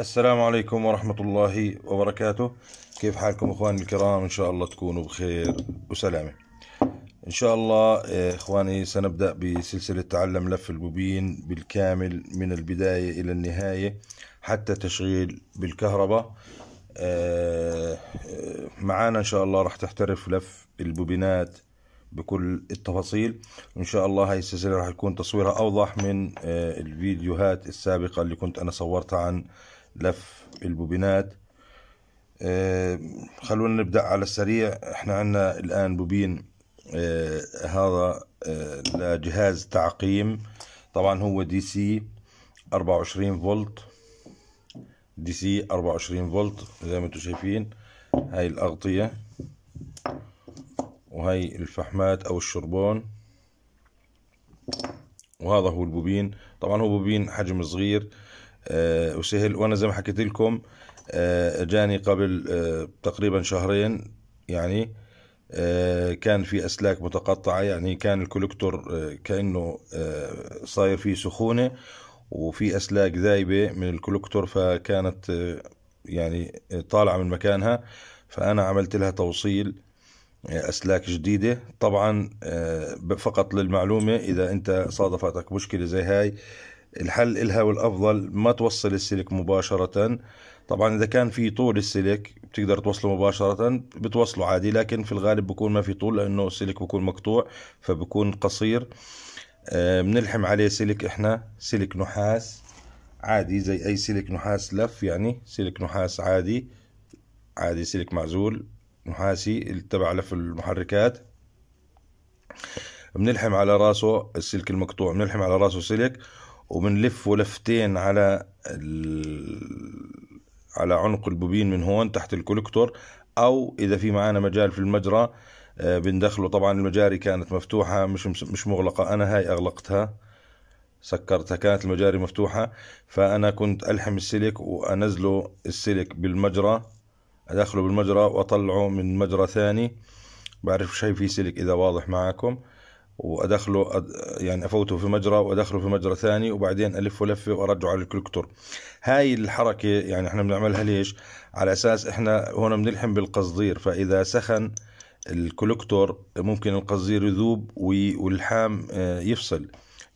السلام عليكم ورحمة الله وبركاته كيف حالكم إخواني الكرام إن شاء الله تكونوا بخير وسلامة إن شاء الله آه، إخواني سنبدأ بسلسلة تعلم لف البوبين بالكامل من البداية إلى النهاية حتى تشغيل بالكهرباء آه، آه، معانا إن شاء الله راح تحترف لف البوبينات بكل التفاصيل وإن شاء الله هاي السلسلة راح يكون تصويرها أوضح من الفيديوهات السابقة اللي كنت أنا صورتها عن لف البوبينات آه، خلونا نبدأ على السريع احنا عندنا الآن بوبين آه، هذا آه، لجهاز تعقيم طبعا هو دي سي 24 فولت دي سي 24 فولت زي ما انتم شايفين هاي الأغطية وهي الفحمات أو الشربون وهذا هو البوبين طبعا هو بوبين حجم صغير وسهل آه، وانا زي ما حكيت لكم آه، جاني قبل آه، تقريبا شهرين يعني كان في اسلاك متقطعه يعني كان الكولكتور كانه صاير فيه سخونه وفي اسلاك ذايبه من الكولكتور فكانت يعني طالعه من مكانها فانا عملت لها توصيل اسلاك جديده طبعا فقط للمعلومه اذا انت صادفتك مشكله زي هاي الحل إلها والأفضل ما توصل السلك مباشرة طبعا إذا كان في طول السلك بتقدر توصله مباشرة بتوصله عادي لكن في الغالب بكون ما في طول لأنه السلك بكون مقطوع فبكون قصير آه، بنلحم عليه سلك إحنا سلك نحاس عادي زي أي سلك نحاس لف يعني سلك نحاس عادي عادي سلك معزول نحاسي تبع لف المحركات بنلحم على راسه السلك المقطوع بنلحم على راسه سلك وبنلف ولفتين على على عنق البوبين من هون تحت الكولكتور او اذا في معانا مجال في المجرى آه، بندخله طبعا المجاري كانت مفتوحة مش مش مغلقة أنا هاي أغلقتها سكرتها كانت المجاري مفتوحة فأنا كنت ألحم السلك وأنزله السلك بالمجرى أدخله بالمجرى وأطلعه من مجرى ثاني بعرف شي في سلك إذا واضح معاكم وادخله يعني افوته في مجرى وادخله في مجرى ثاني وبعدين الفه لفه وارجعه على الكولكتور هاي الحركه يعني احنا بنعملها ليش على اساس احنا هون بنلحم بالقصدير فاذا سخن الكولكتور ممكن القصدير يذوب واللحام آه، يفصل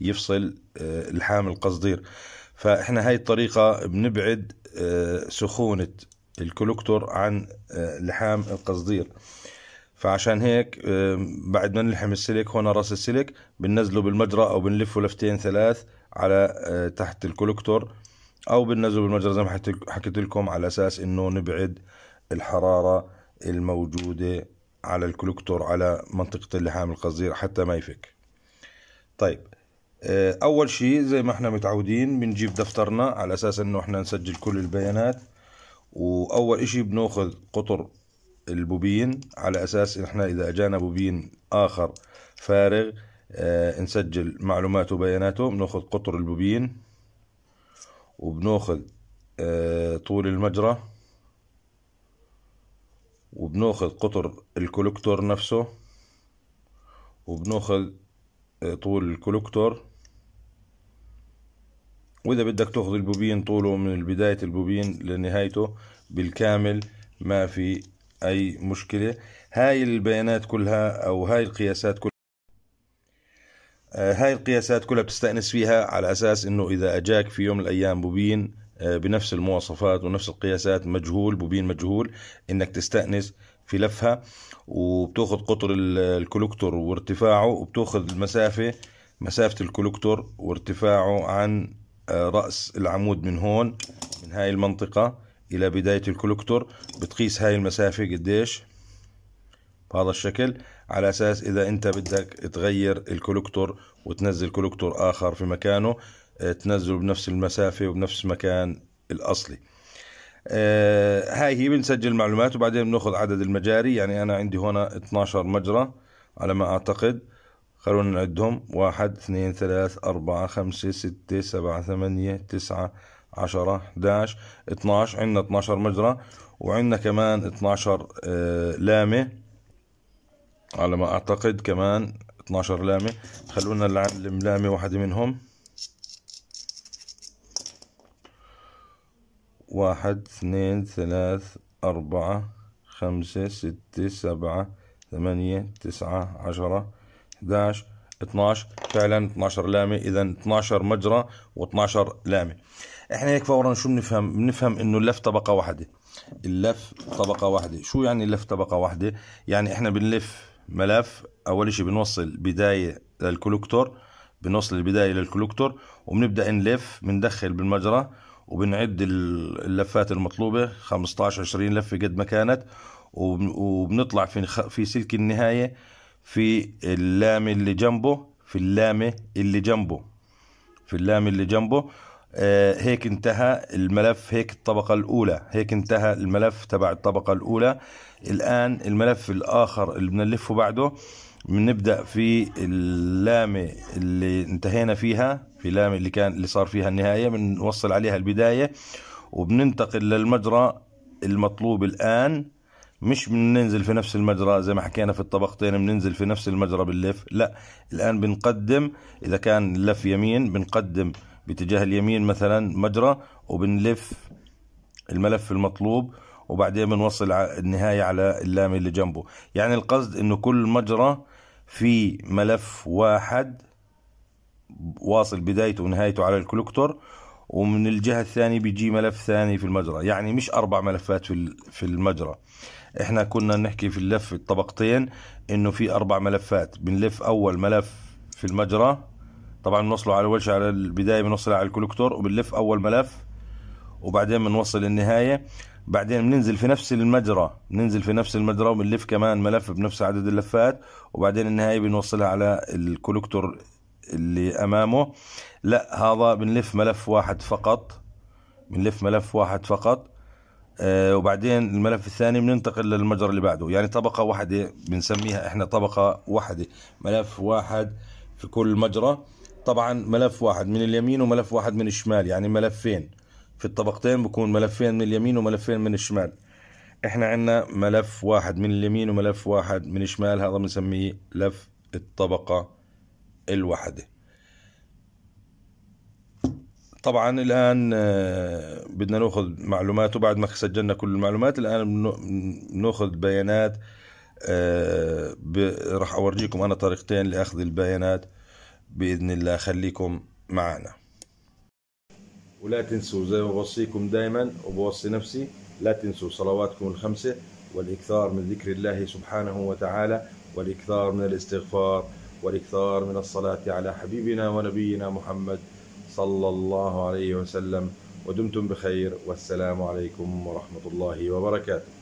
يفصل آه، لحام القصدير فاحنا هاي الطريقه بنبعد آه، سخونه الكولكتور عن لحام القصدير فعشان هيك آه، بعد ما نلحم السلك هون راس السلك بننزله بالمجرى او بنلفه لفتين ثلاث على آه، تحت الكولكتور او بننزله بالمجرى زي ما حكيت لكم على اساس انه نبعد الحرارة الموجودة على الكولكتور على منطقة اللحام القصدير حتى ما يفك طيب آه، اول شيء زي ما احنا متعودين بنجيب دفترنا على اساس انه احنا نسجل كل البيانات واول اشي بناخذ قطر البوبين على أساس إحنا إذا أجانا بوبين آخر فارغ آه نسجل معلوماته وبياناته بناخذ قطر البوبين وبناخذ آه طول المجرى وبناخذ قطر الكولكتور نفسه وبناخذ آه طول الكولكتور واذا بدك تاخذ البوبين طوله من بداية البوبين لنهايته بالكامل ما في أي مشكلة هاي البيانات كلها أو هاي القياسات كلها آه، هاي القياسات كلها بتستأنس فيها على أساس أنه إذا أجاك في يوم من الأيام بوبين آه، بنفس المواصفات ونفس القياسات مجهول بوبين مجهول انك تستأنس في لفها وبتاخذ قطر الكولكتور وارتفاعه وبتاخذ المسافة مسافة الكولكتور وارتفاعه عن آه، رأس العمود من هون من هاي المنطقة الى بداية الكولكتور بتقيس هاي المسافة قديش بهذا الشكل على اساس اذا انت بدك تغير الكولكتور وتنزل كولكتور اخر في مكانه آه، تنزله بنفس المسافة وبنفس مكان الاصلي آه هاي هي بنسجل معلومات وبعدين بناخذ عدد المجاري يعني انا عندي هنا 12 مجرى على ما اعتقد خلونا نعدهم واحد اثنين ثلاث اربعة خمسة ستة سبعة ثمانية تسعة 10 11 12 عندنا 12 مجرى وعندنا كمان 12 آه، لامة على ما أعتقد كمان 12 لامة خلونا نعلم لامة واحدة منهم واحد اثنين ثلاث أربعة خمسة ستة سبعة ثمانية تسعة عشرة 11 12 فعلا 12 لامة إذا 12 مجرى و12 لامة احنا هيك فورا شو بنفهم بنفهم انه اللف طبقه واحده اللف طبقه واحده شو يعني اللف طبقه واحده يعني احنا بنلف ملف اول شيء بنوصل بدايه للكولكتور بنوصل البدايه للكولكتور وبنبدا نلف بندخل بالمجرى وبنعد اللفات المطلوبه 15 20 لفه قد ما كانت وبنطلع في في سلك النهايه في اللام اللي جنبه في اللامه اللي جنبه في اللام اللي جنبه آه، هيك انتهى الملف هيك الطبقة الأولى هيك انتهى الملف تبع الطبقة الأولى الآن الملف الآخر اللي بنلفه بعده بنبدأ في اللامة اللي انتهينا فيها في اللامة اللي كان اللي صار فيها النهاية بنوصل عليها البداية وبننتقل للمجرى المطلوب الآن مش بننزل في نفس المجرى زي ما حكينا في الطبقتين بننزل في نفس المجرى باللف لا الآن بنقدم إذا كان اللف يمين بنقدم باتجاه اليمين مثلا مجرى وبنلف الملف المطلوب وبعدين بنوصل النهاية على اللام اللي جنبه يعني القصد انه كل مجرى في ملف واحد واصل بدايته ونهايته على الكولكتور ومن الجهة الثانية بيجي ملف ثاني في المجرى يعني مش أربع ملفات في في المجرى احنا كنا نحكي في اللف الطبقتين انه في أربع ملفات بنلف أول ملف في المجرى طبعا بنوصله على الوجه على البدايه بنوصله على الكولكتور وبنلف اول ملف وبعدين بنوصل النهايه بعدين بننزل في نفس المجرى بننزل في نفس المجرى وبنلف كمان ملف بنفس عدد اللفات وبعدين النهايه بنوصلها على الكولكتور اللي امامه لا هذا بنلف ملف واحد فقط بنلف ملف واحد فقط آه وبعدين الملف الثاني بننتقل للمجرى اللي بعده يعني طبقة واحدة بنسميها احنا طبقة واحدة ملف واحد في كل مجرى طبعا ملف واحد من اليمين وملف واحد من الشمال يعني ملفين في الطبقتين بكون ملفين من اليمين وملفين من الشمال احنا عندنا ملف واحد من اليمين وملف واحد من الشمال هذا بنسميه لف الطبقة الواحدة طبعا الآن آه، بدنا ناخذ معلومات وبعد ما سجلنا كل المعلومات الآن بناخذ بيانات آه، راح أورجيكم أنا طريقتين لأخذ البيانات باذن الله خليكم معنا ولا تنسوا زي ما بوصيكم دائما وبوصي نفسي لا تنسوا صلواتكم الخمسه والاكثار من ذكر الله سبحانه وتعالى والاكثار من الاستغفار والاكثار من الصلاه على حبيبنا ونبينا محمد صلى الله عليه وسلم ودمتم بخير والسلام عليكم ورحمه الله وبركاته